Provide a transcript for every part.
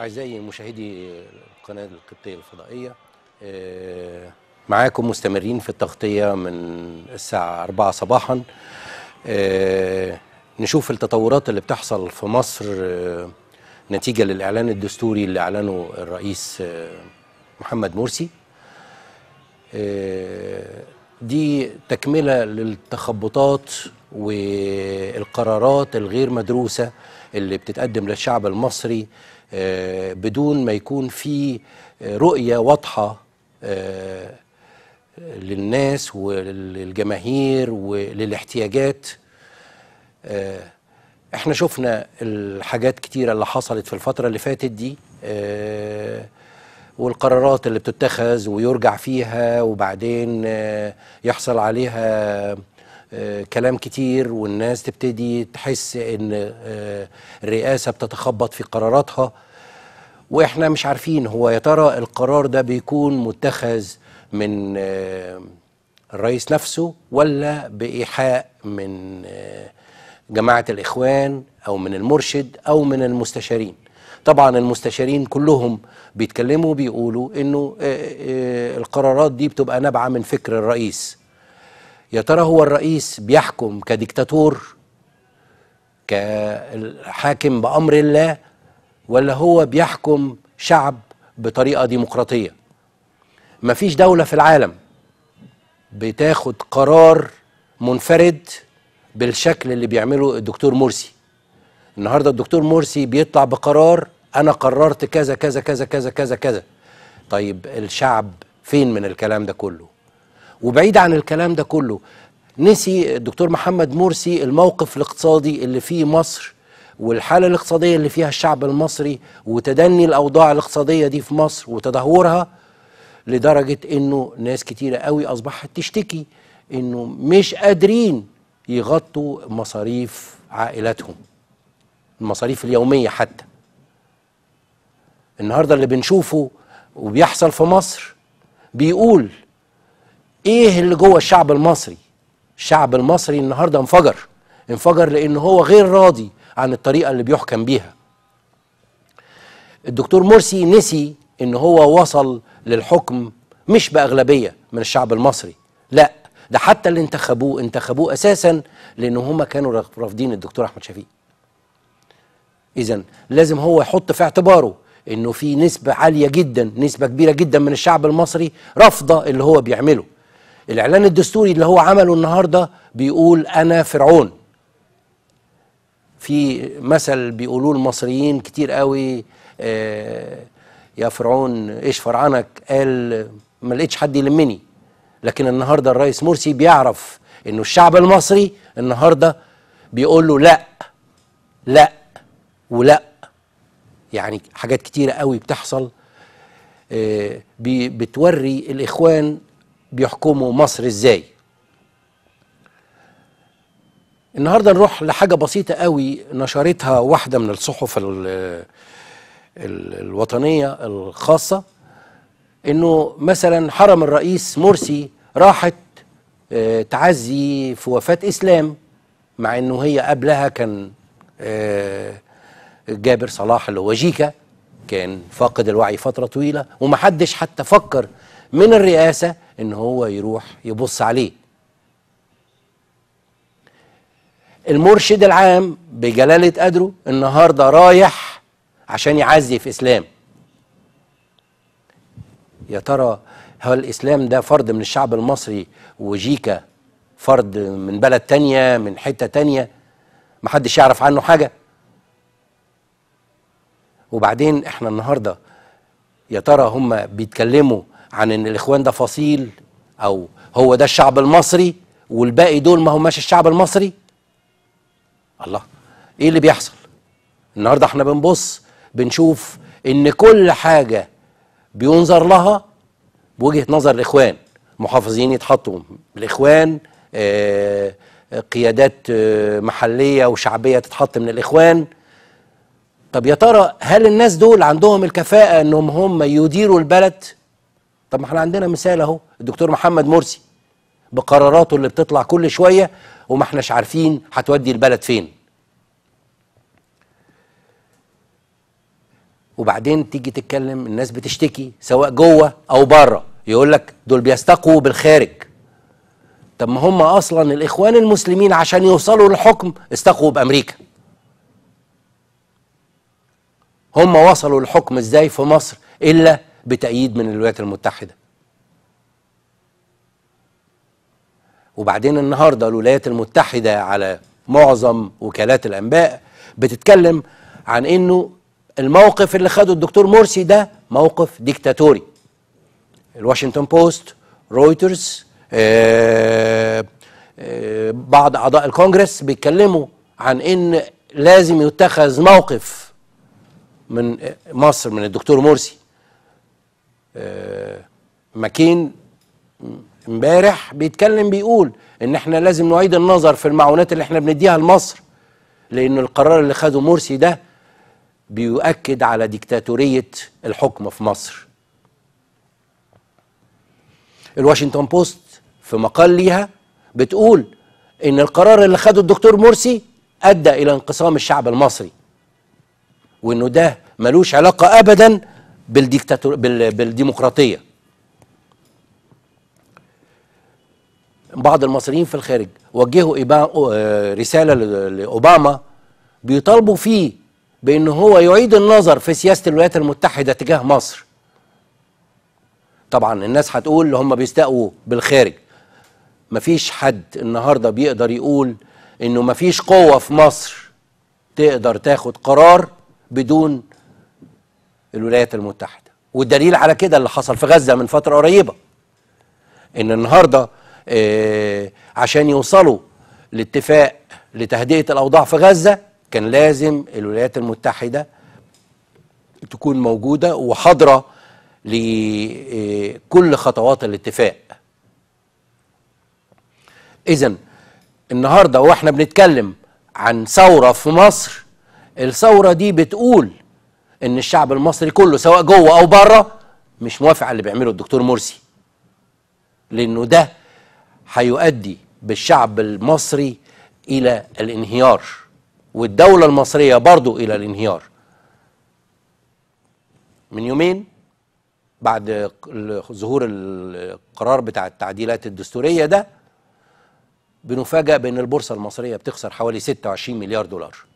أعزائي مشاهدي القناة القبطية الفضائية آه، معاكم مستمرين في التغطية من الساعة 4 صباحا آه، نشوف التطورات اللي بتحصل في مصر آه، نتيجة للإعلان الدستوري اللي أعلنه الرئيس محمد مرسي دي تكملة للتخبطات والقرارات الغير مدروسة اللي بتتقدم للشعب المصري آه، بدون ما يكون في آه، رؤيه واضحه آه، للناس وللجماهير وللاحتياجات احنا شفنا الحاجات كتيره اللي حصلت في الفتره اللي فاتت دي والقرارات اللي بتتخذ ويرجع فيها وبعدين يحصل عليها كلام كتير والناس تبتدي تحس ان آه، الرئاسه بتتخبط في قراراتها واحنا مش عارفين هو يا ترى القرار ده بيكون متخذ من آه، الرئيس نفسه ولا بايحاء من آه، جماعه الاخوان او من المرشد او من المستشارين طبعا المستشارين كلهم بيتكلموا بيقولوا انه القرارات دي بتبقى نابعه من فكر الرئيس يا ترى هو الرئيس بيحكم كديكتاتور كحاكم بأمر الله ولا هو بيحكم شعب بطريقة ديمقراطية مفيش دولة في العالم بتاخد قرار منفرد بالشكل اللي بيعمله الدكتور مرسي النهارده الدكتور مرسي بيطلع بقرار انا قررت كذا كذا كذا كذا كذا كذا طيب الشعب فين من الكلام ده كله وبعيد عن الكلام ده كله نسي الدكتور محمد مرسي الموقف الاقتصادي اللي فيه مصر والحالة الاقتصادية اللي فيها الشعب المصري وتدني الأوضاع الاقتصادية دي في مصر وتدهورها لدرجة إنه ناس كتيرة قوي أصبحت تشتكي إنه مش قادرين يغطوا مصاريف عائلاتهم المصاريف اليومية حتى النهاردة اللي بنشوفه وبيحصل في مصر بيقول ايه اللي جوه الشعب المصري الشعب المصري النهارده انفجر انفجر لان هو غير راضي عن الطريقه اللي بيحكم بيها الدكتور مرسي نسي ان هو وصل للحكم مش باغلبيه من الشعب المصري لا ده حتى اللي انتخبوه انتخبوه اساسا لان هم كانوا رافضين الدكتور احمد شفيق اذا لازم هو يحط في اعتباره انه في نسبه عاليه جدا نسبه كبيره جدا من الشعب المصري رافضه اللي هو بيعمله الاعلان الدستوري اللي هو عمله النهارده بيقول انا فرعون في مثل بيقولوه المصريين كتير قوي آه، يا فرعون ايش فرعنك قال ما لقيتش حد يلمني لكن النهارده الرئيس مرسي بيعرف انه الشعب المصري النهارده بيقول له لا لا ولا يعني حاجات كتيره قوي بتحصل آه، بتوري الاخوان بيحكموا مصر ازاي النهارده نروح لحاجه بسيطه قوي نشرتها واحده من الصحف ال ال الوطنيه الخاصه انه مثلا حرم الرئيس مرسي راحت آه، تعزي في وفاه اسلام مع انه هي قبلها كان آه، جابر صلاح اللي هو جيكا كان فاقد الوعي فتره طويله ومحدش حتى فكر من الرئاسة ان هو يروح يبص عليه المرشد العام بجلالة قدره النهاردة رايح عشان يعزي في اسلام يا ترى هل الاسلام ده فرد من الشعب المصري وجيكا فرد من بلد تانية من حتة تانية محدش يعرف عنه حاجة وبعدين احنا النهاردة يا ترى هم بيتكلموا عن ان الاخوان ده فصيل او هو ده الشعب المصري والباقي دول ما هماش الشعب المصري الله ايه اللي بيحصل النهارده احنا بنبص بنشوف ان كل حاجه بينظر لها بوجهه نظر الاخوان محافظين يتحطوا الاخوان آه قيادات آه، محليه وشعبيه تتحط من الاخوان طب يا ترى هل الناس دول عندهم الكفاءه انهم هم يديروا البلد طب ما احنا عندنا مثال اهو الدكتور محمد مرسي بقراراته اللي بتطلع كل شويه وما احناش عارفين هتودي البلد فين وبعدين تيجي تتكلم الناس بتشتكي سواء جوه او بره يقول لك دول بيستقوا بالخارج طب ما هم اصلا الاخوان المسلمين عشان يوصلوا للحكم استقوا بامريكا هم وصلوا للحكم ازاي في مصر الا بتأييد من الولايات المتحدة وبعدين النهاردة الولايات المتحدة على معظم وكالات الأنباء بتتكلم عن أنه الموقف اللي خده الدكتور مرسي ده موقف ديكتاتوري الواشنطن بوست رويترز آآ آه، آآ آه، بعض أعضاء الكونجرس بيتكلموا عن أن لازم يتخذ موقف من مصر من الدكتور مرسي آه، ماكين امبارح بيتكلم بيقول ان احنا لازم نعيد النظر في المعونات اللي احنا بنديها لمصر لان القرار اللي خده مرسي ده بيؤكد على ديكتاتوريه الحكم في مصر الواشنطن بوست في مقال ليها بتقول ان القرار اللي خده الدكتور مرسي ادى الى انقسام الشعب المصري وانه ده ملوش علاقه ابدا بالديكتاتور بالديمقراطيه بعض المصريين في الخارج وجهوا رساله لاوباما بيطالبوا فيه بان هو يعيد النظر في سياسه الولايات المتحده تجاه مصر طبعا الناس هتقول هم بيستقوا بالخارج مفيش حد النهارده بيقدر يقول انه مفيش قوه في مصر تقدر تاخد قرار بدون الولايات المتحدة والدليل على كده اللي حصل في غزة من فترة قريبة إن النهاردة آه، عشان يوصلوا لاتفاق لتهدئة الأوضاع في غزة كان لازم الولايات المتحدة تكون موجودة وحاضرة لكل آه، خطوات الاتفاق إذا النهاردة وإحنا بنتكلم عن ثورة في مصر الثورة دي بتقول ان الشعب المصري كله سواء جوه او بره مش موافق على اللي بيعمله الدكتور مرسي لانه ده هيؤدي بالشعب المصري الى الانهيار والدوله المصريه برضو الى الانهيار من يومين بعد ظهور القرار بتاع التعديلات الدستوريه ده بنفاجأ بأن البورصة المصرية بتخسر حوالي 26 مليار دولار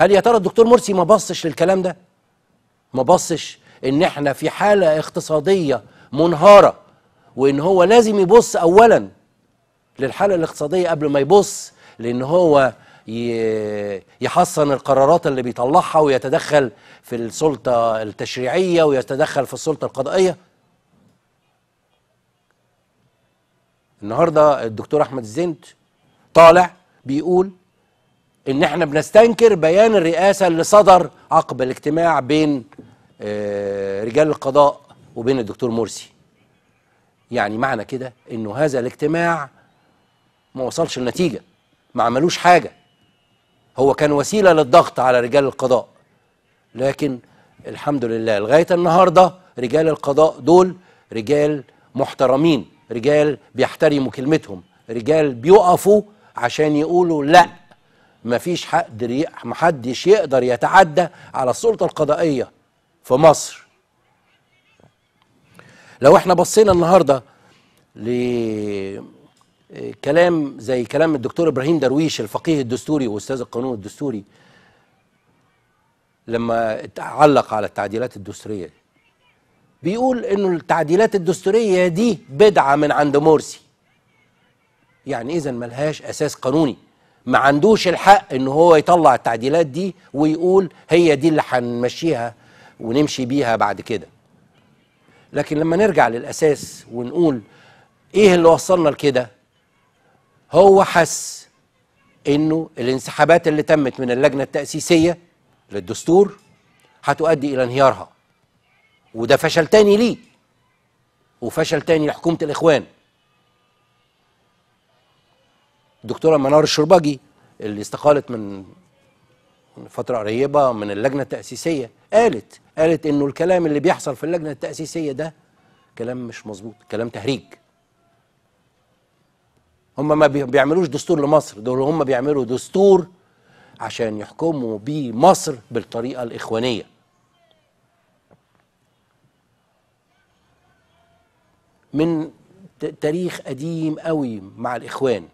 هل يا ترى الدكتور مرسي ما بصش للكلام ده ما بصش ان احنا في حاله اقتصاديه منهاره وان هو لازم يبص اولا للحاله الاقتصاديه قبل ما يبص لان هو يحصن القرارات اللي بيطلعها ويتدخل في السلطه التشريعيه ويتدخل في السلطه القضائيه النهارده الدكتور احمد الزند طالع بيقول ان احنا بنستنكر بيان الرئاسه اللي صدر عقب الاجتماع بين آه، رجال القضاء وبين الدكتور مرسي يعني معنى كده انه هذا الاجتماع ما وصلش لنتيجه ما عملوش حاجه هو كان وسيله للضغط على رجال القضاء لكن الحمد لله لغايه النهارده رجال القضاء دول رجال محترمين رجال بيحترموا كلمتهم رجال بيقفوا عشان يقولوا لا مفيش حد محدش يقدر يتعدى على السلطة القضائية في مصر لو احنا بصينا النهارده لكلام زي كلام الدكتور ابراهيم درويش الفقيه الدستوري واستاذ القانون الدستوري لما علق على التعديلات الدستوريه دي بيقول انه التعديلات الدستوريه دي بدعه من عند مرسي يعني اذا ملهاش اساس قانوني ما عندوش الحق ان هو يطلع التعديلات دي ويقول هي دي اللي هنمشيها ونمشي بيها بعد كده لكن لما نرجع للاساس ونقول ايه اللي وصلنا لكده هو حس انه الانسحابات اللي تمت من اللجنه التاسيسيه للدستور هتؤدي الى انهيارها وده فشل تاني ليه وفشل تاني لحكومه الاخوان الدكتوره منار الشربجي اللي استقالت من فتره قريبه من اللجنه التاسيسيه قالت قالت انه الكلام اللي بيحصل في اللجنه التاسيسيه ده كلام مش مظبوط كلام تهريج هم ما بيعملوش دستور لمصر دول هم بيعملوا دستور عشان يحكموا بيه مصر بالطريقه الاخوانيه من تاريخ قديم قوي مع الاخوان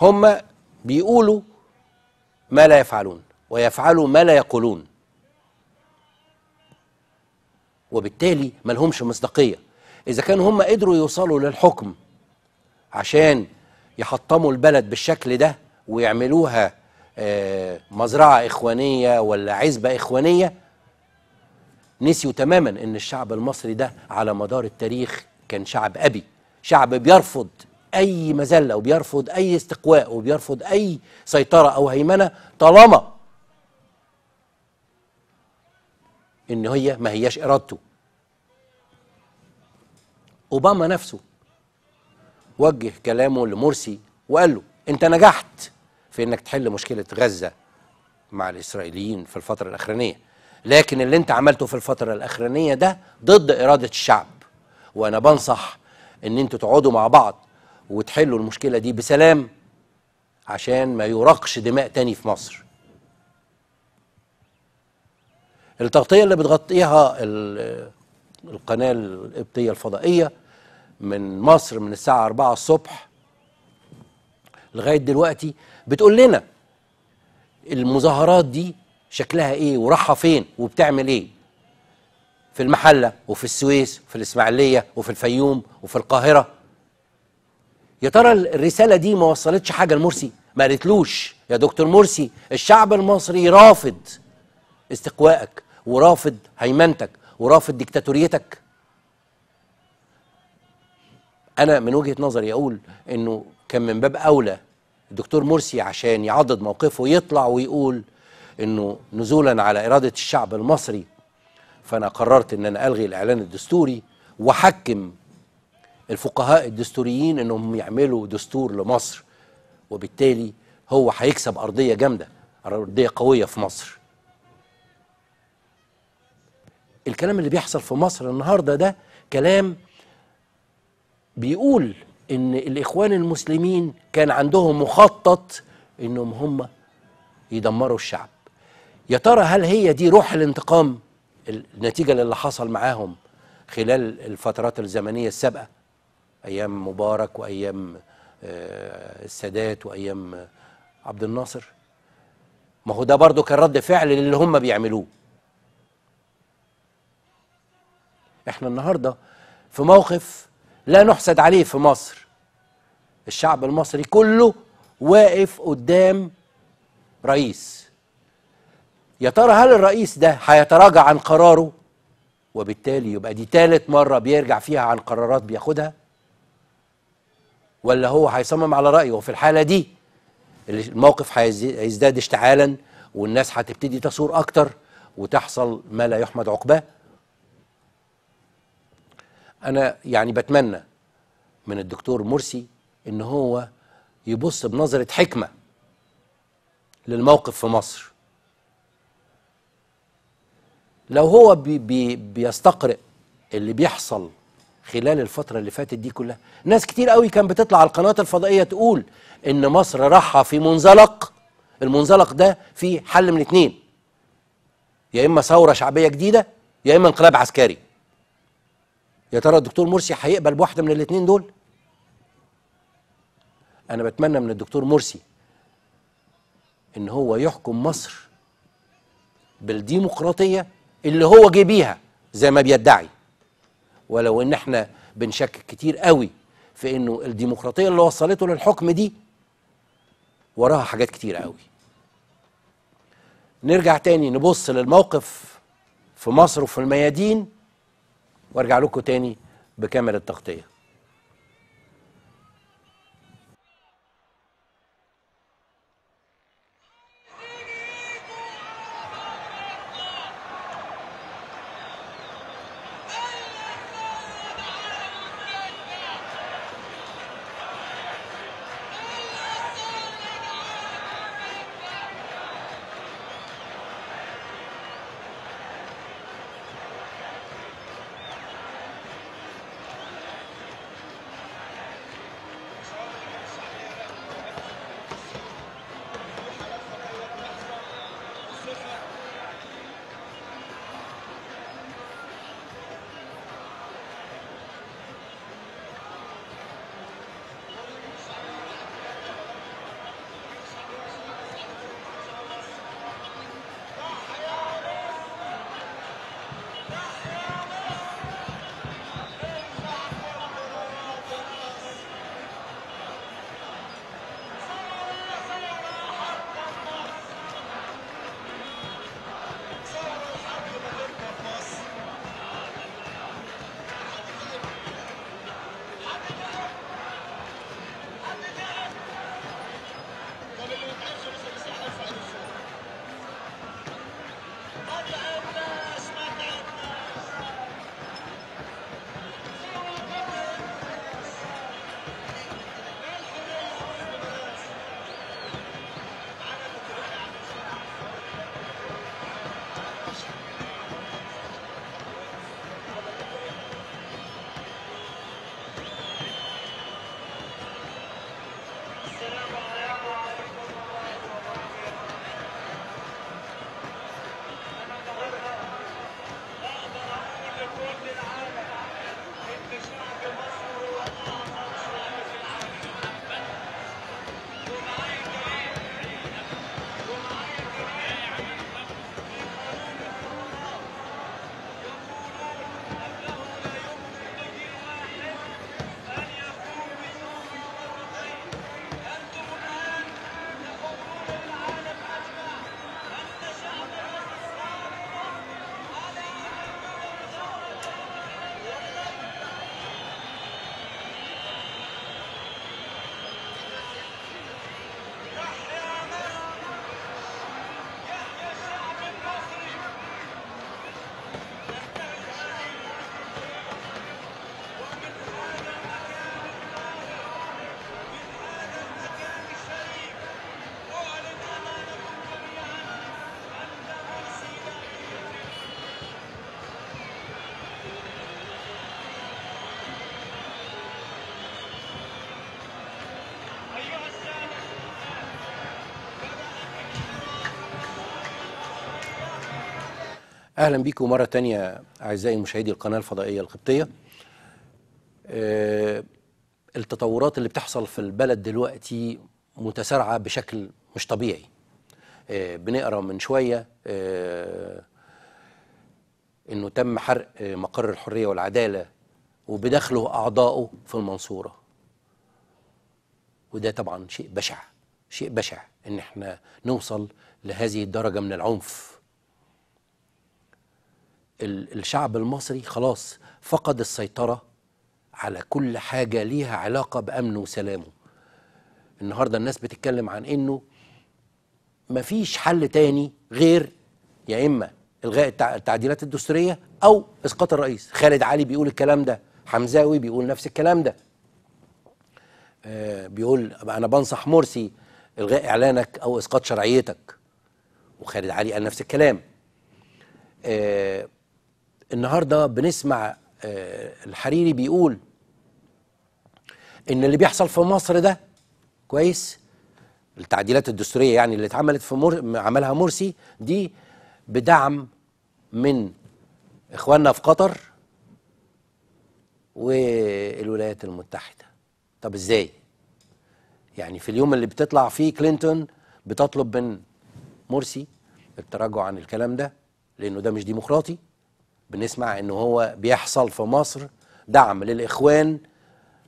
هم بيقولوا ما لا يفعلون ويفعلوا ما لا يقولون وبالتالي ما لهمش مصداقية إذا كانوا هم قدروا يوصلوا للحكم عشان يحطموا البلد بالشكل ده ويعملوها آه، مزرعة إخوانية ولا عزبة إخوانية نسيوا تماما ان الشعب المصري ده على مدار التاريخ كان شعب ابي شعب بيرفض اي مذله وبيرفض اي استقواء وبيرفض اي سيطره او هيمنه طالما ان هي ما هياش ارادته اوباما نفسه وجه كلامه لمرسي وقال له انت نجحت في انك تحل مشكله غزه مع الاسرائيليين في الفتره الاخرانيه لكن اللي انت عملته في الفتره الاخرانيه ده ضد اراده الشعب وانا بنصح ان انتوا تقعدوا مع بعض وتحلوا المشكلة دي بسلام عشان ما يرقش دماء تاني في مصر التغطية اللي بتغطيها القناة القبطية الفضائية من مصر من الساعة 4 الصبح لغاية دلوقتي بتقول لنا المظاهرات دي شكلها ايه وراحة فين وبتعمل ايه في المحلة وفي السويس وفي الإسماعيلية وفي الفيوم وفي القاهرة يا ترى الرسالة دي ما وصلتش حاجة لمرسي ما قالتلوش يا دكتور مرسي الشعب المصري رافض استقواءك ورافض هيمنتك ورافض ديكتاتوريتك أنا من وجهة نظري أقول إنه كان من باب أولى الدكتور مرسي عشان يعضد موقفه يطلع ويقول إنه نزولا على إرادة الشعب المصري فأنا قررت إن أنا ألغي الإعلان الدستوري وحكم الفقهاء الدستوريين انهم يعملوا دستور لمصر وبالتالي هو هيكسب ارضيه جامده ارضيه قويه في مصر الكلام اللي بيحصل في مصر النهارده ده كلام بيقول ان الاخوان المسلمين كان عندهم مخطط انهم هم يدمروا الشعب يا ترى هل هي دي روح الانتقام النتيجه للي حصل معاهم خلال الفترات الزمنيه السابقه ايام مبارك وايام آه، السادات وايام آه، عبد الناصر ما هو ده برضه كان رد فعل للي هم بيعملوه احنا النهارده في موقف لا نحسد عليه في مصر الشعب المصري كله واقف قدام رئيس يا ترى هل الرئيس ده هيتراجع عن قراره وبالتالي يبقى دي تالت مرة بيرجع فيها عن قرارات بياخدها ولا هو هيصمم على رايه وفي الحاله دي الموقف هيزداد اشتعالا والناس هتبتدي تثور اكتر وتحصل ما لا يحمد عقباه انا يعني بتمنى من الدكتور مرسي ان هو يبص بنظره حكمه للموقف في مصر لو هو بي بي بيستقرئ اللي بيحصل خلال الفترة اللي فاتت دي كلها ناس كتير قوي كان بتطلع على القناة الفضائية تقول إن مصر راحة في منزلق المنزلق ده فيه حل من اتنين يا إما ثورة شعبية جديدة يا إما انقلاب عسكري يا ترى الدكتور مرسي هيقبل بواحدة من الاتنين دول أنا بتمنى من الدكتور مرسي إن هو يحكم مصر بالديمقراطية اللي هو جه بيها زي ما بيدعي ولو ان احنا بنشكك كتير قوي في انه الديمقراطيه اللي وصلته للحكم دي وراها حاجات كتير قوي نرجع تاني نبص للموقف في مصر وفي الميادين وارجع لكم تاني بكامل التغطيه أهلا بكم مرة تانية أعزائي مشاهدي القناة الفضائية القبطية آه، التطورات اللي بتحصل في البلد دلوقتي متسارعة بشكل مش طبيعي آه، بنقرأ من شوية آه، أنه تم حرق مقر الحرية والعدالة وبدخله أعضائه في المنصورة وده طبعا شيء بشع شيء بشع ان احنا نوصل لهذه الدرجة من العنف الشعب المصري خلاص فقد السيطرة على كل حاجة ليها علاقة بأمنه وسلامه النهاردة الناس بتتكلم عن أنه مفيش حل تاني غير يا إما إلغاء التعديلات الدستورية أو إسقاط الرئيس خالد علي بيقول الكلام ده حمزاوي بيقول نفس الكلام ده آه، بيقول أنا بنصح مرسي إلغاء إعلانك أو إسقاط شرعيتك وخالد علي قال نفس الكلام آه النهارده بنسمع آه، الحريري بيقول ان اللي بيحصل في مصر ده كويس التعديلات الدستوريه يعني اللي اتعملت في مر... عملها مرسي دي بدعم من اخواننا في قطر والولايات المتحده طب ازاي يعني في اليوم اللي بتطلع فيه كلينتون بتطلب من مرسي التراجع عن الكلام ده لانه ده مش ديمقراطي بنسمع ان هو بيحصل في مصر دعم للاخوان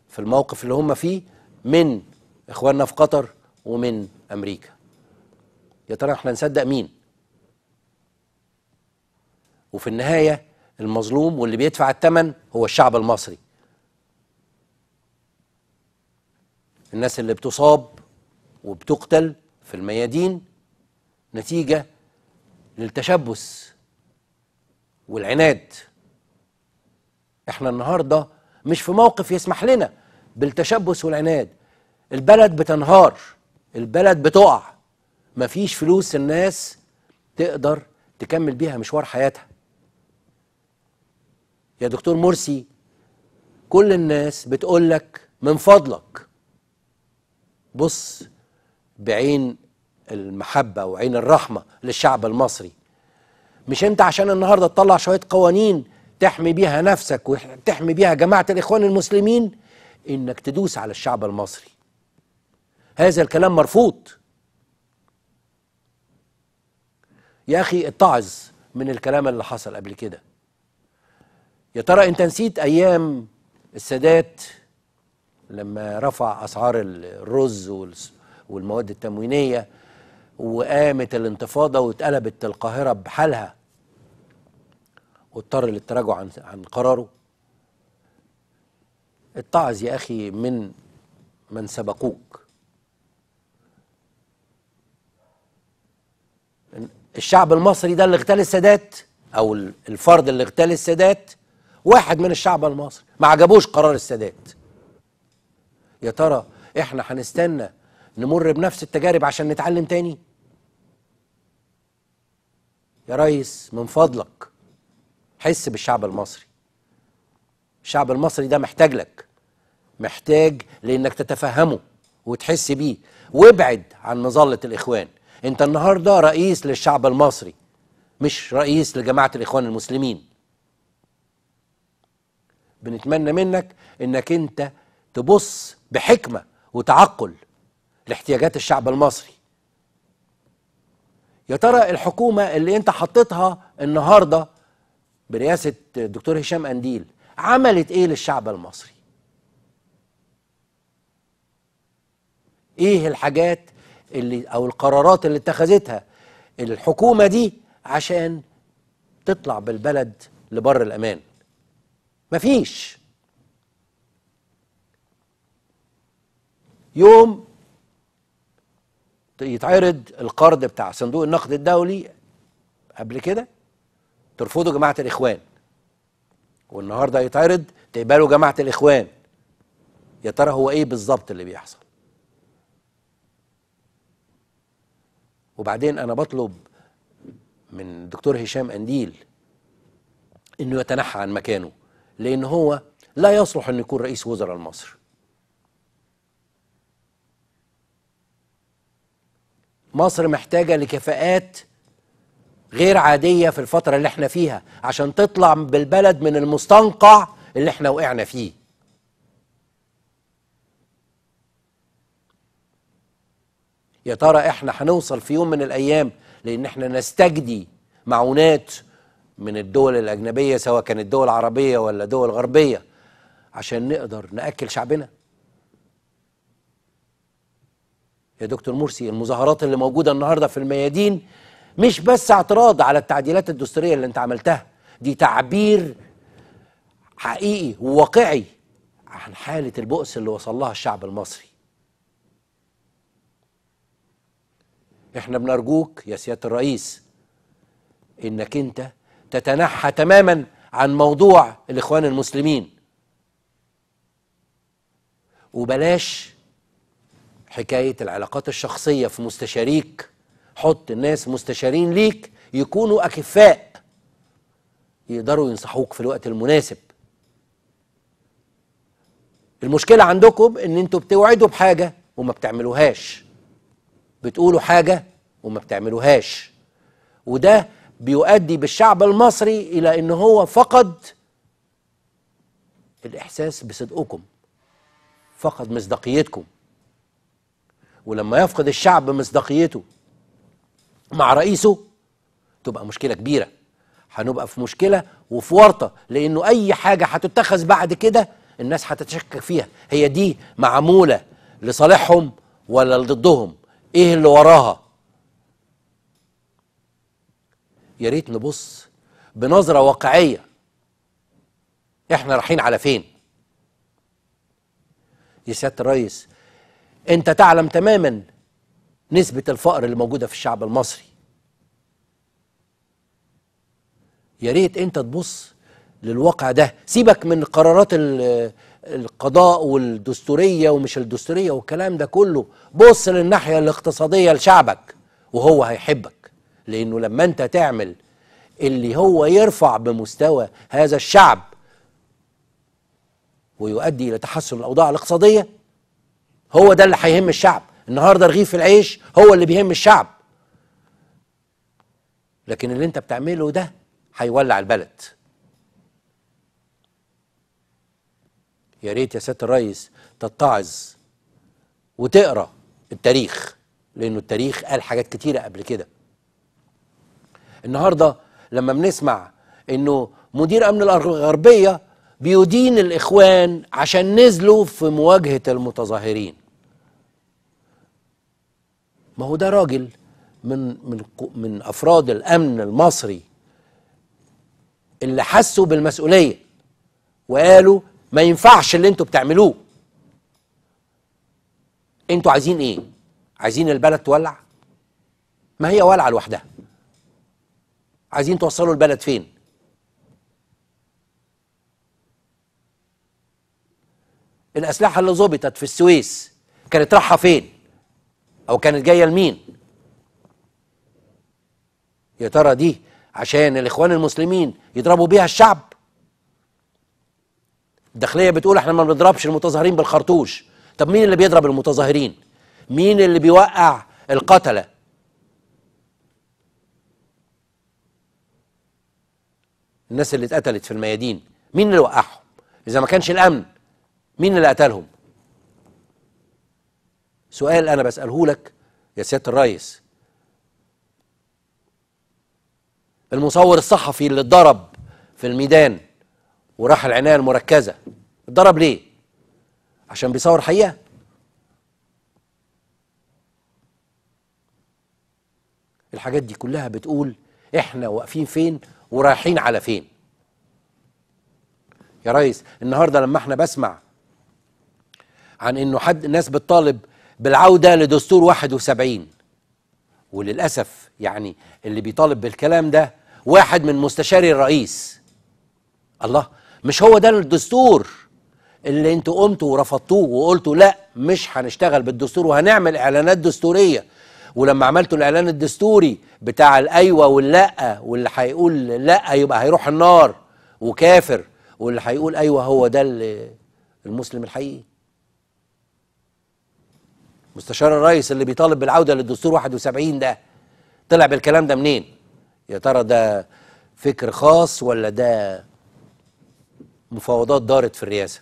في الموقف اللي هم فيه من اخواننا في قطر ومن امريكا يا ترى احنا نصدق مين وفي النهايه المظلوم واللي بيدفع الثمن هو الشعب المصري الناس اللي بتصاب وبتقتل في الميادين نتيجه للتشبث والعناد احنا النهارده مش في موقف يسمح لنا بالتشبث والعناد البلد بتنهار البلد بتقع مفيش فلوس الناس تقدر تكمل بيها مشوار حياتها يا دكتور مرسي كل الناس بتقول لك من فضلك بص بعين المحبة وعين الرحمة للشعب المصري مش انت عشان النهارده تطلع شويه قوانين تحمي بيها نفسك وتحمي بيها جماعه الاخوان المسلمين انك تدوس على الشعب المصري هذا الكلام مرفوض يا اخي اتعظ من الكلام اللي حصل قبل كده يا ترى انت نسيت ايام السادات لما رفع اسعار الرز والمواد التموينيه وقامت الانتفاضه واتقلبت القاهره بحالها واضطر للتراجع عن عن قراره اتعظ يا اخي من من سبقوك الشعب المصري ده اللي اغتال السادات او الفرد اللي اغتال السادات واحد من الشعب المصري ما عجبوش قرار السادات يا ترى احنا هنستنى نمر بنفس التجارب عشان نتعلم تاني يا ريس من فضلك حس بالشعب المصري الشعب المصري ده محتاج لك محتاج لانك تتفهمه وتحس بيه وابعد عن مظله الاخوان انت النهارده رئيس للشعب المصري مش رئيس لجماعه الاخوان المسلمين بنتمنى منك انك انت تبص بحكمه وتعقل لاحتياجات الشعب المصري يا ترى الحكومه اللي انت حطيتها النهارده برئاسه الدكتور هشام قنديل عملت ايه للشعب المصري ايه الحاجات اللي او القرارات اللي اتخذتها الحكومه دي عشان تطلع بالبلد لبر الامان مفيش يوم يتعرض القرض بتاع صندوق النقد الدولي قبل كده ترفضوا جماعه الاخوان والنهارده يتعرض تقبلوا جماعه الاخوان يا ترى هو ايه بالظبط اللي بيحصل وبعدين انا بطلب من الدكتور هشام انديل انه يتنحى عن مكانه لان هو لا يصلح ان يكون رئيس وزراء لمصر مصر محتاجة لكفاءات غير عادية في الفترة اللي احنا فيها عشان تطلع بالبلد من المستنقع اللي احنا وقعنا فيه يا ترى احنا هنوصل في يوم من الايام لان احنا نستجدي معونات من الدول الاجنبيه سواء كانت دول عربيه ولا دول غربيه عشان نقدر ناكل شعبنا يا دكتور مرسي المظاهرات اللي موجودة النهاردة في الميادين مش بس اعتراض على التعديلات الدستورية اللي انت عملتها دي تعبير حقيقي وواقعي عن حالة البؤس اللي وصل لها الشعب المصري احنا بنرجوك يا سيادة الرئيس انك انت تتنحى تماما عن موضوع الاخوان المسلمين وبلاش حكاية العلاقات الشخصية في مستشاريك حط الناس مستشارين ليك يكونوا أكفاء يقدروا ينصحوك في الوقت المناسب المشكلة عندكم ان انتوا بتوعدوا بحاجة وما بتعملوهاش بتقولوا حاجة وما بتعملوهاش وده بيؤدي بالشعب المصري الى ان هو فقد الاحساس بصدقكم فقد مصداقيتكم ولما يفقد الشعب مصداقيته مع رئيسه تبقى مشكله كبيره هنبقى في مشكله وفي ورطه لانه اي حاجه هتتخذ بعد كده الناس هتتشكك فيها هي دي معموله لصالحهم ولا لضدهم ايه اللي وراها يا ريت نبص بنظره واقعيه احنا رايحين على فين يا سياده الريس انت تعلم تماما نسبة الفقر اللي موجودة في الشعب المصري يا ريت انت تبص للواقع ده سيبك من قرارات القضاء والدستورية ومش الدستورية والكلام ده كله بص للناحية الاقتصادية لشعبك وهو هيحبك لانه لما انت تعمل اللي هو يرفع بمستوى هذا الشعب ويؤدي الى تحسن الاوضاع الاقتصاديه هو ده اللي هيهم الشعب النهارده رغيف العيش هو اللي بيهم الشعب لكن اللي انت بتعمله ده هيولع البلد يا ريت يا سياده الريس تتعظ وتقرا التاريخ لانه التاريخ قال حاجات كتيره قبل كده النهارده لما بنسمع انه مدير امن الغربيه بيدين الاخوان عشان نزلوا في مواجهه المتظاهرين ما هو ده راجل من من من افراد الامن المصري اللي حسوا بالمسؤوليه وقالوا ما ينفعش اللي انتوا بتعملوه انتوا عايزين ايه عايزين البلد تولع ما هي والعه لوحدها عايزين توصلوا البلد فين الاسلحه اللي ظبطت في السويس كانت رايحه فين او كانت جايه لمين يا ترى دي عشان الاخوان المسلمين يضربوا بيها الشعب الداخليه بتقول احنا ما بنضربش المتظاهرين بالخرطوش طب مين اللي بيضرب المتظاهرين مين اللي بيوقع القتله الناس اللي اتقتلت في الميادين مين اللي وقعهم اذا ما كانش الامن مين اللي قتلهم سؤال أنا بسأله لك يا سيادة الرئيس المصور الصحفي اللي اتضرب في الميدان وراح العناية المركزة اتضرب ليه؟ عشان بيصور حقيقة الحاجات دي كلها بتقول احنا واقفين فين ورايحين على فين يا ريس النهارده لما احنا بسمع عن انه حد الناس بتطالب بالعودة لدستور 71 وللأسف يعني اللي بيطالب بالكلام ده واحد من مستشاري الرئيس الله مش هو ده الدستور اللي انتوا قمتوا ورفضتوه وقلتوا لا مش هنشتغل بالدستور وهنعمل اعلانات دستوريه ولما عملتوا الاعلان الدستوري بتاع الايوه واللا واللي هيقول لا يبقى هيروح النار وكافر واللي هيقول ايوه هو ده المسلم الحقيقي مستشار الرئيس اللي بيطالب بالعوده للدستور 71 ده طلع بالكلام ده منين يا ترى ده فكر خاص ولا ده مفاوضات دارت في الرئاسه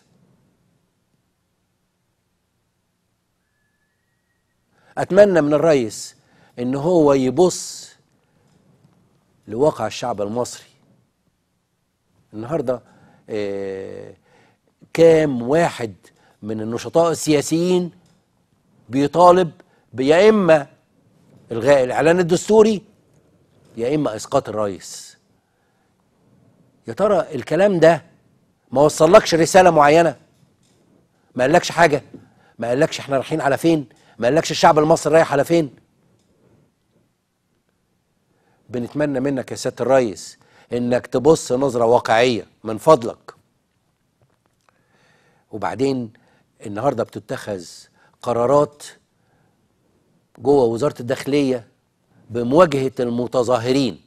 اتمنى من الرئيس ان هو يبص لواقع الشعب المصري النهارده آه، كام واحد من النشطاء السياسيين بيطالب يا اما الغاء الاعلان الدستوري يا اما اسقاط الرئيس يا ترى الكلام ده ما وصلكش رساله معينه ما قالكش حاجه ما قالكش احنا رايحين على فين ما قالكش الشعب المصري رايح على فين بنتمنى منك يا سياده الريس انك تبص نظره واقعيه من فضلك وبعدين النهارده بتتخذ قرارات جوه وزاره الداخليه بمواجهه المتظاهرين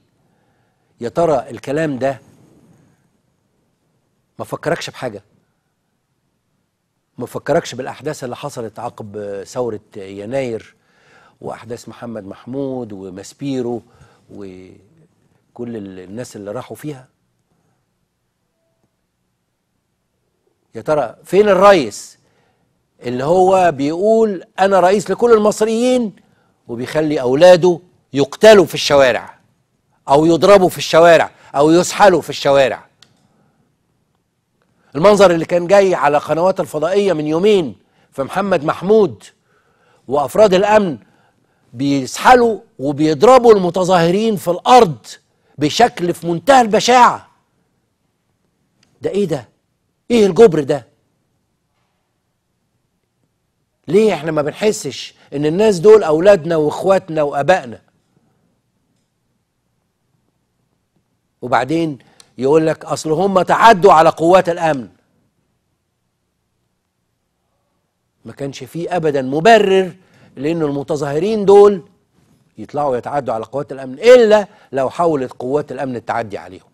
يا ترى الكلام ده ما فكركش بحاجه ما فكركش بالاحداث اللي حصلت عقب ثوره يناير واحداث محمد محمود وماسبيرو وكل الناس اللي راحوا فيها يا ترى فين الريس اللي هو بيقول أنا رئيس لكل المصريين وبيخلي أولاده يقتلوا في الشوارع أو يضربوا في الشوارع أو يسحلوا في الشوارع المنظر اللي كان جاي على قنوات الفضائية من يومين في محمد محمود وأفراد الأمن بيسحلوا وبيضربوا المتظاهرين في الأرض بشكل في منتهى البشاعة ده إيه ده؟ إيه الجبر ده؟ ليه احنا ما بنحسش ان الناس دول اولادنا واخواتنا وابائنا وبعدين يقول لك اصل هم تعدوا على قوات الامن ما كانش فيه ابدا مبرر لان المتظاهرين دول يطلعوا يتعدوا على قوات الامن الا لو حاولت قوات الامن التعدي عليهم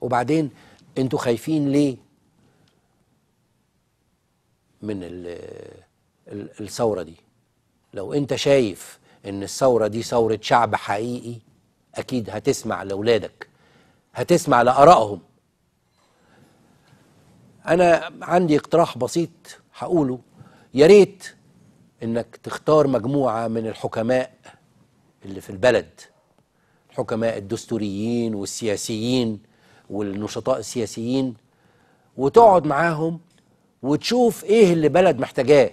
وبعدين انتوا خايفين ليه من الثوره دي لو انت شايف ان الثوره دي ثوره شعب حقيقي اكيد هتسمع لاولادك هتسمع لارائهم انا عندي اقتراح بسيط هقوله يا ريت انك تختار مجموعه من الحكماء اللي في البلد الحكماء الدستوريين والسياسيين والنشطاء السياسيين وتقعد معاهم وتشوف ايه اللي بلد محتاجاه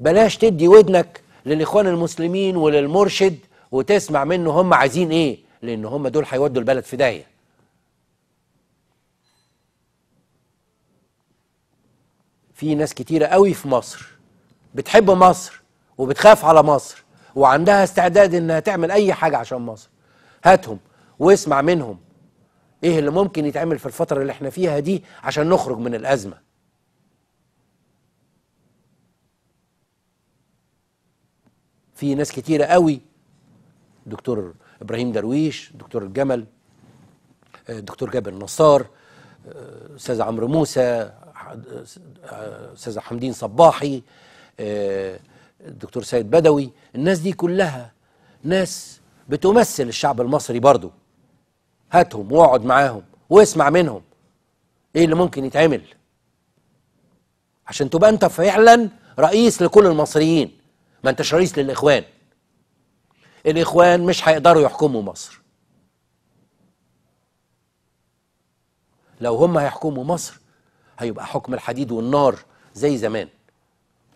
بلاش تدي ودنك للاخوان المسلمين وللمرشد وتسمع منه هم عايزين ايه لان هم دول هيودوا البلد في داهيه في ناس كتيره قوي في مصر بتحب مصر وبتخاف على مصر وعندها استعداد انها تعمل اي حاجه عشان مصر هاتهم واسمع منهم ايه اللي ممكن يتعمل في الفترة اللي احنا فيها دي عشان نخرج من الأزمة في ناس كتيرة قوي دكتور إبراهيم درويش دكتور الجمل آه، دكتور جابر نصار آه، استاذ عمرو موسى آه، استاذ حمدين صباحي الدكتور سيد بدوي الناس دي كلها ناس بتمثل الشعب المصري برضه هاتهم واقعد معاهم واسمع منهم ايه اللي ممكن يتعمل عشان تبقى انت فعلا رئيس لكل المصريين ما انتش رئيس للاخوان الاخوان مش هيقدروا يحكموا مصر لو هم هيحكموا مصر هيبقى حكم الحديد والنار زي زمان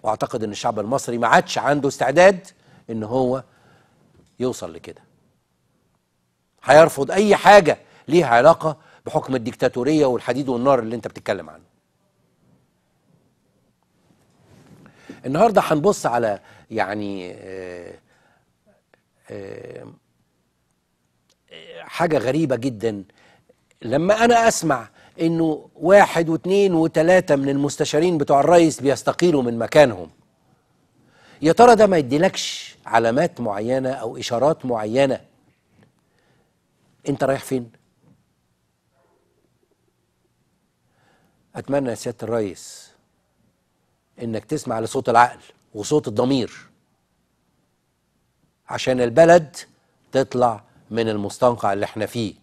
واعتقد ان الشعب المصري ما عادش عنده استعداد ان هو يوصل لكده هيرفض اي حاجه ليها علاقه بحكم الديكتاتوريه والحديد والنار اللي انت بتتكلم عنه النهارده هنبص على يعني آه، آه، حاجه غريبه جدا لما انا اسمع انه واحد واثنين وثلاثه من المستشارين بتوع الرئيس بيستقيلوا من مكانهم يا ترى ده ما يديلكش علامات معينه او اشارات معينه انت رايح فين اتمنى يا سياده الرئيس انك تسمع لصوت العقل وصوت الضمير عشان البلد تطلع من المستنقع اللي احنا فيه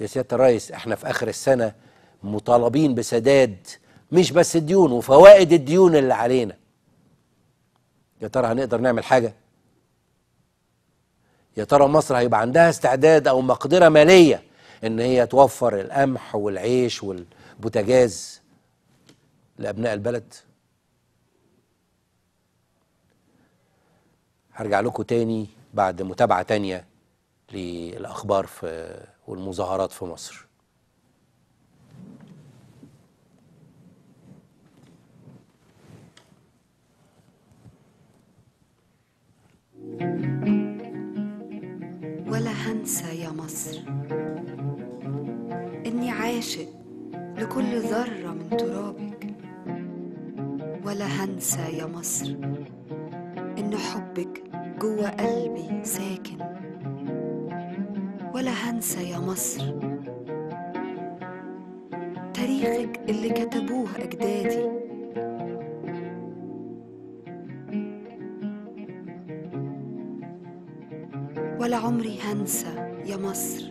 يا سياده الرئيس احنا في اخر السنه مطالبين بسداد مش بس الديون وفوائد الديون اللي علينا يا ترى هنقدر نعمل حاجه يا ترى مصر هيبقى عندها استعداد او مقدره ماليه ان هي توفر القمح والعيش والبوتاجاز لابناء البلد هرجع لكم تاني بعد متابعه تانيه للاخبار في والمظاهرات في مصر thank you ولا هنسى يا مصر إني عاشق لكل ذرة من ترابك ولا هنسى يا مصر إن حبك جوه قلبي ساكن ولا هنسى يا مصر تاريخك اللي كتبوه أجدادي ولا عمري هنسى يا مصر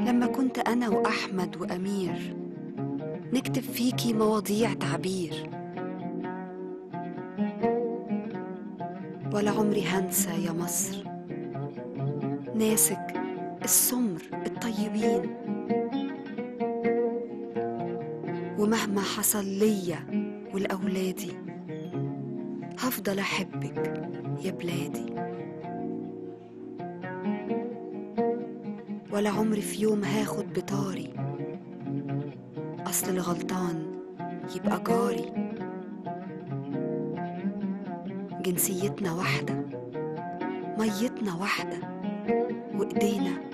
لما كنت أنا وأحمد وأمير نكتب فيكي مواضيع تعبير ولا عمري هنسى يا مصر ناسك السمر الطيبين ومهما حصل ليا ولأولادي هفضل أحبك يا بلادي ولا عمري في يوم هاخد بطاري أصل الغلطان يبقى جاري جنسيتنا واحدة ميتنا واحدة وإيدينا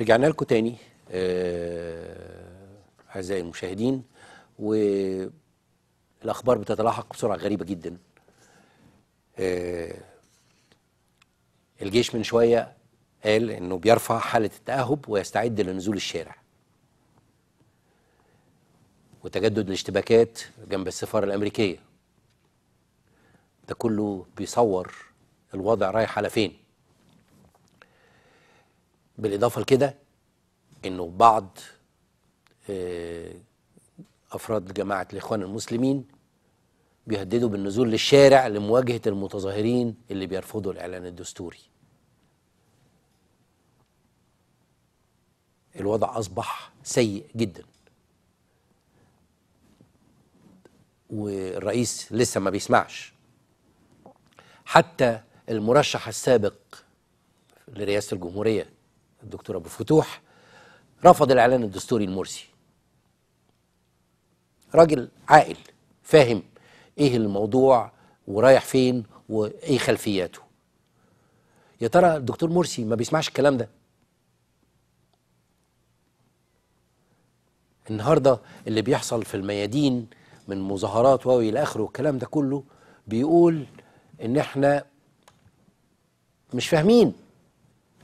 رجعنا لكم تاني آه، اعزائي المشاهدين والاخبار بتتلاحق بسرعه غريبه جدا آه، الجيش من شويه قال انه بيرفع حاله التاهب ويستعد لنزول الشارع وتجدد الاشتباكات جنب السفاره الامريكيه ده كله بيصور الوضع رايح على فين بالاضافه لكده انه بعض آه، افراد جماعه الاخوان المسلمين بيهددوا بالنزول للشارع لمواجهه المتظاهرين اللي بيرفضوا الاعلان الدستوري الوضع اصبح سيء جدا والرئيس لسه ما بيسمعش حتى المرشح السابق لرئاسه الجمهوريه الدكتور أبو فتوح رفض الإعلان الدستوري المرسي راجل عاقل فاهم إيه الموضوع ورايح فين وإيه خلفياته يا ترى الدكتور مرسي ما بيسمعش الكلام ده النهارده اللي بيحصل في الميادين من مظاهرات و الى اخره والكلام ده كله بيقول ان احنا مش فاهمين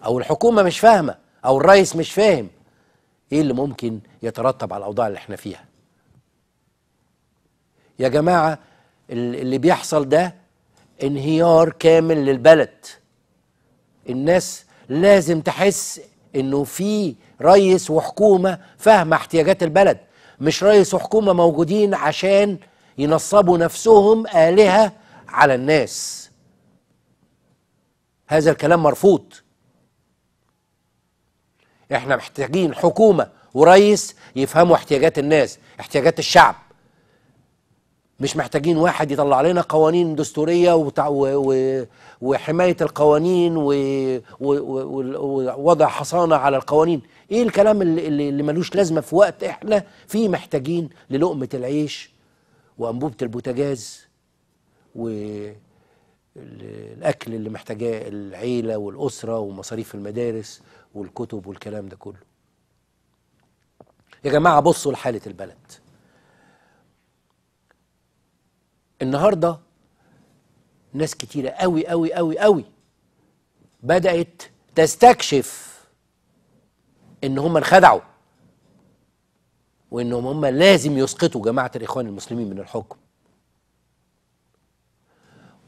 او الحكومه مش فاهمه او الرئيس مش فاهم ايه اللي ممكن يترتب على الاوضاع اللي احنا فيها يا جماعه اللي بيحصل ده انهيار كامل للبلد الناس لازم تحس انه في رئيس وحكومه فاهمه احتياجات البلد مش رئيس وحكومه موجودين عشان ينصبوا نفسهم الهه على الناس هذا الكلام مرفوض احنا محتاجين حكومة ورئيس يفهموا احتياجات الناس احتياجات الشعب مش محتاجين واحد يطلع لنا قوانين دستورية وتع... و... و... وحماية القوانين ووضع و... حصانة على القوانين ايه الكلام اللي, اللي ملوش لازمة في وقت احنا فيه محتاجين للقمة العيش وأنبوبة البوتاجاز و الاكل اللي محتاجاه العيله والاسره ومصاريف المدارس والكتب والكلام ده كله يا جماعه بصوا لحاله البلد النهارده ناس كتيره قوي قوي قوي قوي بدات تستكشف ان هم انخدعوا وانهم هم لازم يسقطوا جماعه الاخوان المسلمين من الحكم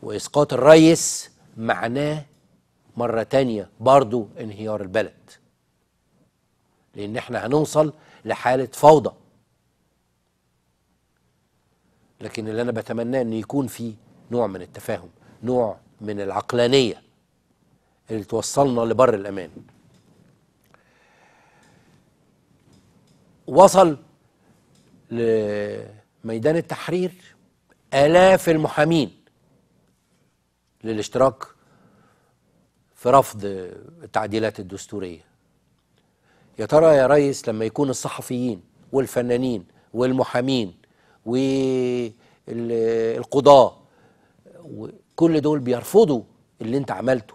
وإسقاط الريس معناه مرة تانية برضو انهيار البلد لأن احنا هنوصل لحالة فوضى لكن اللي أنا بتمناه أن يكون في نوع من التفاهم نوع من العقلانية اللي توصلنا لبر الأمان وصل لميدان التحرير آلاف المحامين للاشتراك في رفض التعديلات الدستورية يا ترى يا ريس لما يكون الصحفيين والفنانين والمحامين والقضاة كل دول بيرفضوا اللي انت عملته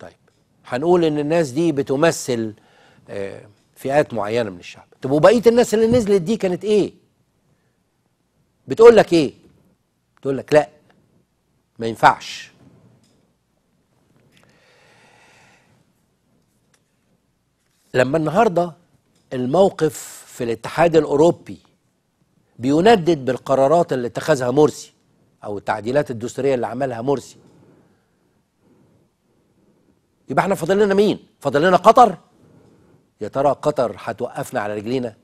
طيب هنقول ان الناس دي بتمثل آه، فئات معينة من الشعب طب وبقية الناس اللي نزلت دي كانت ايه بتقول لك ايه بتقول لك لا ما ينفعش لما النهارده الموقف في الاتحاد الاوروبي بيندد بالقرارات اللي اتخذها مرسي او التعديلات الدستوريه اللي عملها مرسي يبقى احنا فاضل لنا مين فاضل لنا قطر يا ترى قطر هتوقفنا على رجلينا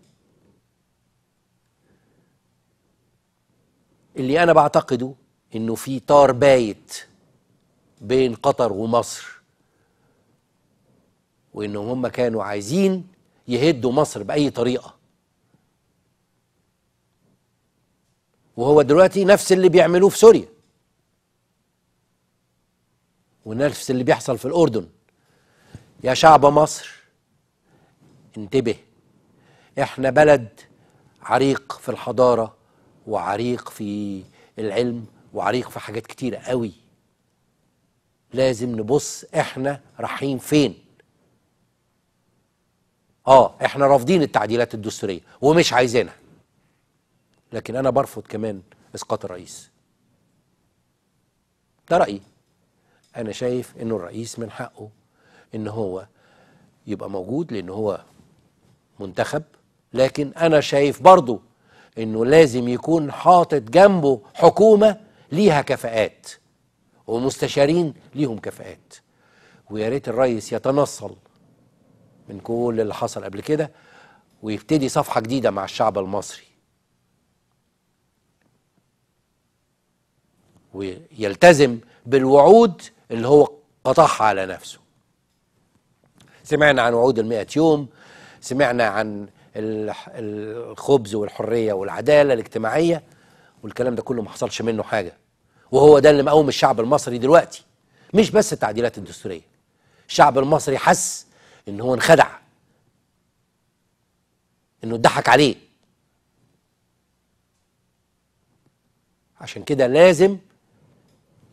اللي انا بعتقده انه في طار بايت بين قطر ومصر وانهم هم كانوا عايزين يهدوا مصر باي طريقه وهو دلوقتي نفس اللي بيعملوه في سوريا ونفس اللي بيحصل في الاردن يا شعب مصر انتبه احنا بلد عريق في الحضاره وعريق في العلم وعريق في حاجات كتيرة قوي لازم نبص احنا رايحين فين اه احنا رافضين التعديلات الدستورية ومش عايزينها لكن انا برفض كمان اسقاط الرئيس ده رأيي انا شايف انه الرئيس من حقه ان هو يبقى موجود لان هو منتخب لكن انا شايف برضه انه لازم يكون حاطط جنبه حكومه ليها كفاءات ومستشارين ليهم كفاءات ويا ريت الرئيس يتنصل من كل اللي حصل قبل كده ويبتدي صفحة جديدة مع الشعب المصري ويلتزم بالوعود اللي هو قطعها على نفسه سمعنا عن وعود المئة يوم سمعنا عن الخبز والحرية والعدالة الاجتماعية والكلام ده كله ما حصلش منه حاجه وهو ده اللي مقوم الشعب المصري دلوقتي مش بس التعديلات الدستوريه الشعب المصري حس ان هو انخدع انه اتضحك عليه عشان كده لازم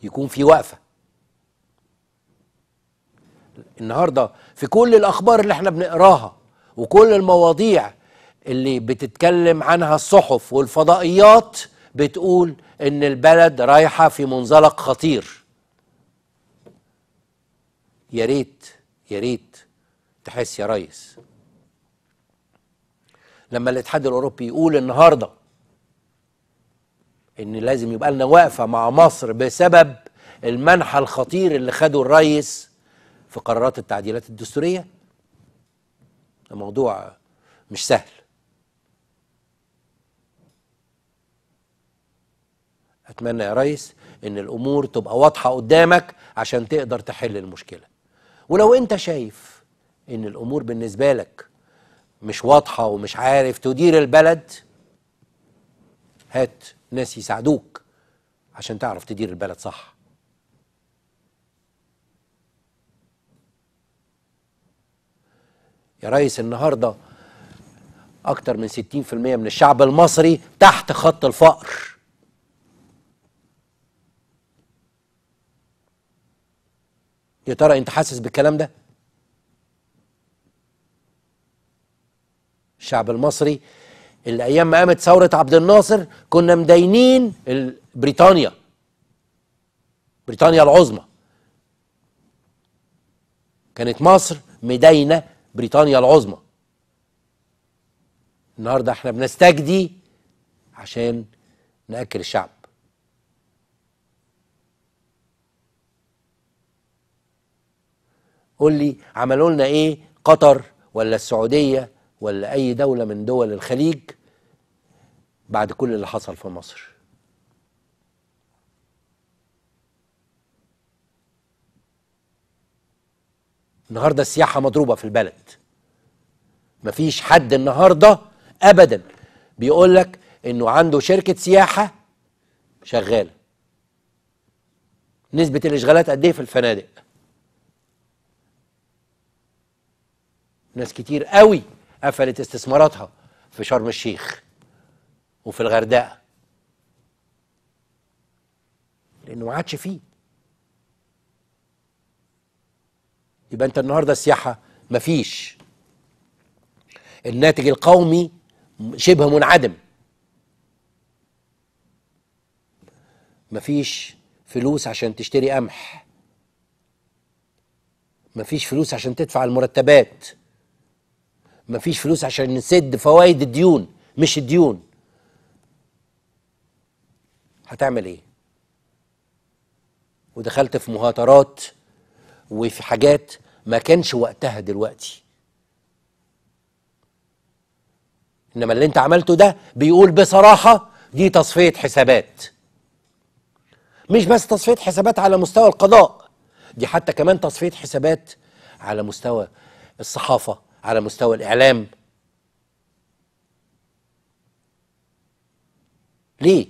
يكون في وقفه النهارده في كل الاخبار اللي احنا بنقراها وكل المواضيع اللي بتتكلم عنها الصحف والفضائيات بتقول ان البلد رايحه في منزلق خطير يا ريت يا ريت تحس يا ريس لما الاتحاد الاوروبي يقول النهارده ان لازم يبقى لنا واقفه مع مصر بسبب المنحى الخطير اللي خده الريس في قرارات التعديلات الدستوريه الموضوع مش سهل اتمنى يا ريس ان الامور تبقى واضحه قدامك عشان تقدر تحل المشكله ولو انت شايف ان الامور بالنسبه لك مش واضحه ومش عارف تدير البلد هات ناس يساعدوك عشان تعرف تدير البلد صح يا ريس النهارده اكتر من 60% من الشعب المصري تحت خط الفقر يا ترى انت حاسس بالكلام ده الشعب المصري اللي ايام ما قامت ثوره عبد الناصر كنا مدينين بريطانيا بريطانيا العظمى كانت مصر مدينه بريطانيا العظمى النهارده احنا بنستجدي عشان ناكل الشعب قول لي عملوا لنا ايه قطر ولا السعوديه ولا اي دوله من دول الخليج بعد كل اللي حصل في مصر النهارده السياحه مضروبه في البلد مفيش حد النهارده ابدا بيقول لك انه عنده شركه سياحه شغاله نسبه الاشغالات قد ايه في الفنادق ناس كتير قوي قفلت استثماراتها في شرم الشيخ وفي الغردقه لانه ما عادش فيه يبقى انت النهارده السياحه مفيش الناتج القومي شبه منعدم مفيش فلوس عشان تشتري قمح مفيش فلوس عشان تدفع المرتبات مفيش فلوس عشان نسد فوائد الديون مش الديون هتعمل ايه ودخلت في مهاترات وفي حاجات ما كانش وقتها دلوقتي انما اللي انت عملته ده بيقول بصراحه دي تصفيه حسابات مش بس تصفيه حسابات على مستوى القضاء دي حتى كمان تصفيه حسابات على مستوى الصحافه على مستوى الإعلام ليه؟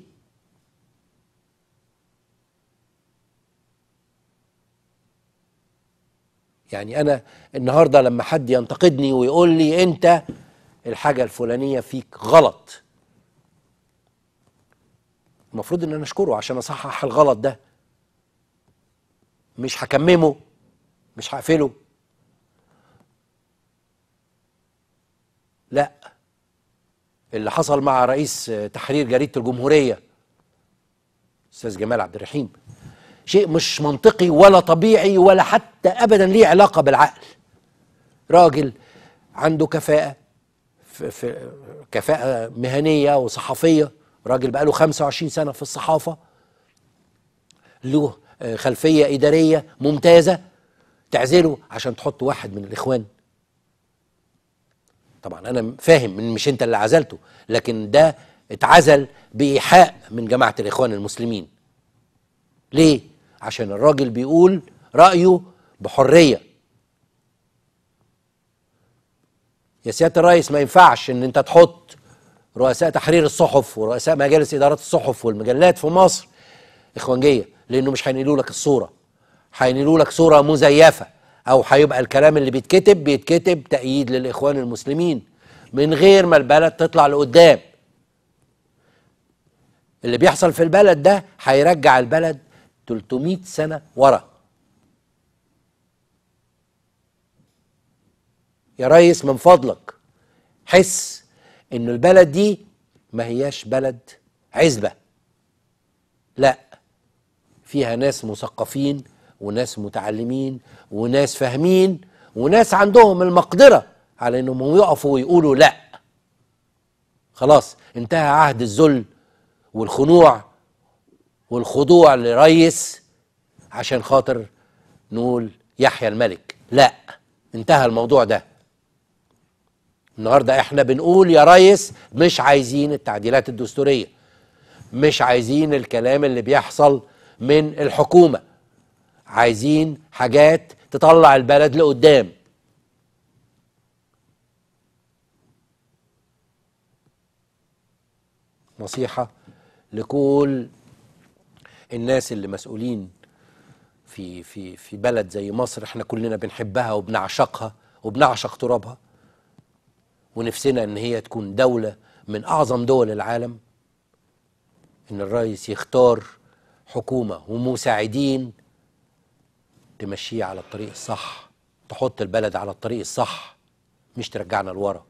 يعني أنا النهاردة لما حد ينتقدني ويقول لي أنت الحاجة الفلانية فيك غلط المفروض ان انا اشكره عشان اصحح الغلط ده مش هكممه مش هقفله لا اللي حصل مع رئيس تحرير جريده الجمهوريه استاذ جمال عبد الرحيم شيء مش منطقي ولا طبيعي ولا حتى ابدا ليه علاقه بالعقل راجل عنده كفاءه في, في كفاءه مهنيه وصحفيه راجل بقاله 25 سنه في الصحافه له آه، خلفيه اداريه ممتازه تعزله عشان تحط واحد من الاخوان طبعا انا فاهم ان مش انت اللي عزلته لكن ده اتعزل بايحاء من جماعه الاخوان المسلمين ليه عشان الراجل بيقول رايه بحريه يا سياده الرئيس ما ينفعش ان انت تحط رؤساء تحرير الصحف ورؤساء مجالس ادارات الصحف والمجلات في مصر اخوانجيه لانه مش هينقلوا لك الصوره هينقلوا لك صوره مزيفه او هيبقى الكلام اللي بيتكتب بيتكتب تأييد للاخوان المسلمين من غير ما البلد تطلع لقدام اللي بيحصل في البلد ده هيرجع البلد 300 سنة ورا يا ريس من فضلك حس ان البلد دي ما هياش بلد عزبة لا فيها ناس مثقفين وناس متعلمين وناس فاهمين وناس عندهم المقدرة على انهم يقفوا ويقولوا لا خلاص انتهى عهد الذل والخنوع والخضوع لريس عشان خاطر نقول يحيى الملك لا انتهى الموضوع ده النهارده احنا بنقول يا ريس مش عايزين التعديلات الدستوريه مش عايزين الكلام اللي بيحصل من الحكومه عايزين حاجات تطلع البلد لقدام نصيحة لكل الناس اللي مسؤولين في في في بلد زي مصر احنا كلنا بنحبها وبنعشقها وبنعشق ترابها ونفسنا ان هي تكون دولة من اعظم دول العالم ان الرئيس يختار حكومة ومساعدين تمشيه على الطريق الصح تحط البلد على الطريق الصح مش ترجعنا لورا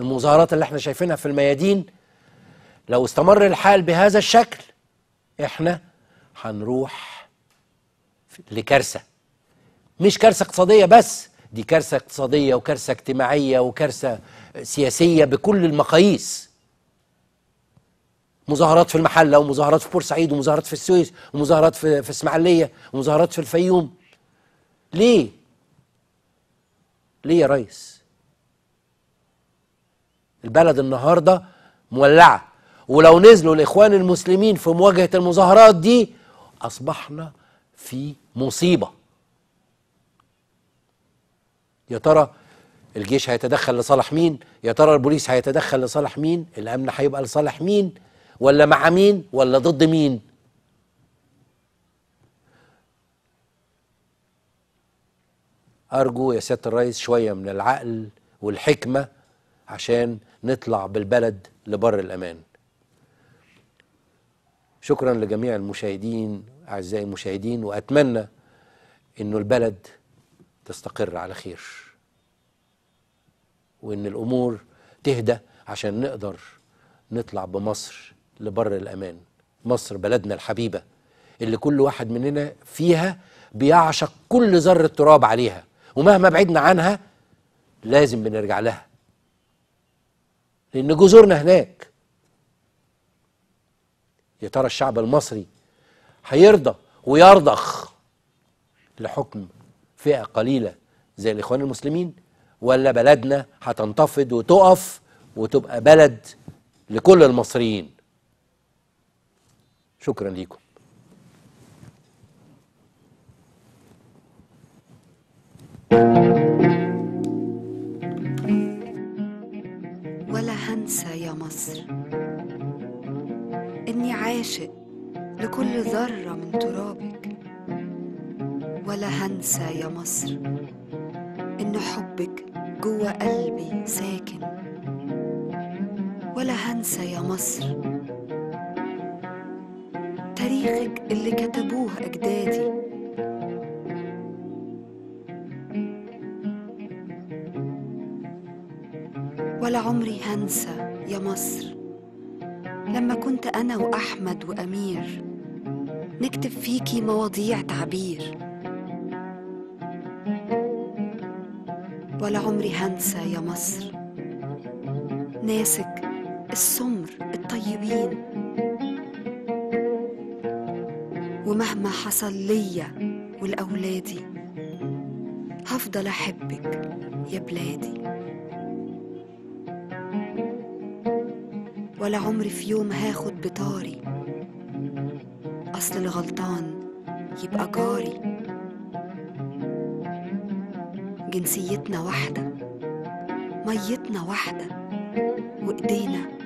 المظاهرات اللي احنا شايفينها في الميادين لو استمر الحال بهذا الشكل احنا هنروح لكارثه مش كارثه اقتصاديه بس دي كارثه اقتصاديه وكارثه اجتماعيه وكارثه سياسيه بكل المقاييس مظاهرات في المحله ومظاهرات في بورسعيد ومظاهرات في السويس ومظاهرات في في اسماعيلية ومظاهرات في الفيوم ليه ليه يا ريس البلد النهارده مولعه ولو نزلوا الاخوان المسلمين في مواجهه المظاهرات دي اصبحنا في مصيبه يا ترى الجيش هيتدخل لصالح مين يا ترى البوليس هيتدخل لصالح مين الامن هيبقى لصالح مين ولا مع مين ولا ضد مين أرجو يا سيادة الرئيس شوية من العقل والحكمة عشان نطلع بالبلد لبر الأمان شكرا لجميع المشاهدين أعزائي المشاهدين وأتمنى أنه البلد تستقر على خير وأن الأمور تهدى عشان نقدر نطلع بمصر لبر الأمان مصر بلدنا الحبيبة اللي كل واحد مننا فيها بيعشق كل ذرة تراب عليها ومهما بعدنا عنها لازم بنرجع لها لأن جذورنا هناك يا ترى الشعب المصري هيرضى ويرضخ لحكم فئة قليلة زي الإخوان المسلمين ولا بلدنا هتنتفض وتقف وتبقى بلد لكل المصريين شكرا لكم ولا هنسى يا مصر اني عاشق لكل ذره من ترابك ولا هنسى يا مصر ان حبك جوه قلبي ساكن ولا هنسى يا مصر تاريخك اللي كتبوه أجدادي ولا عمري هنسى يا مصر لما كنت أنا وأحمد وأمير نكتب فيكي مواضيع تعبير ولا عمري هنسى يا مصر ناسك السمر الطيبين ومهما حصل ليا ولأولادي هفضل أحبك يا بلادي ولا عمري في يوم هاخد بطاري أصل الغلطان يبقى جاري جنسيتنا واحدة ميتنا واحدة وإيدينا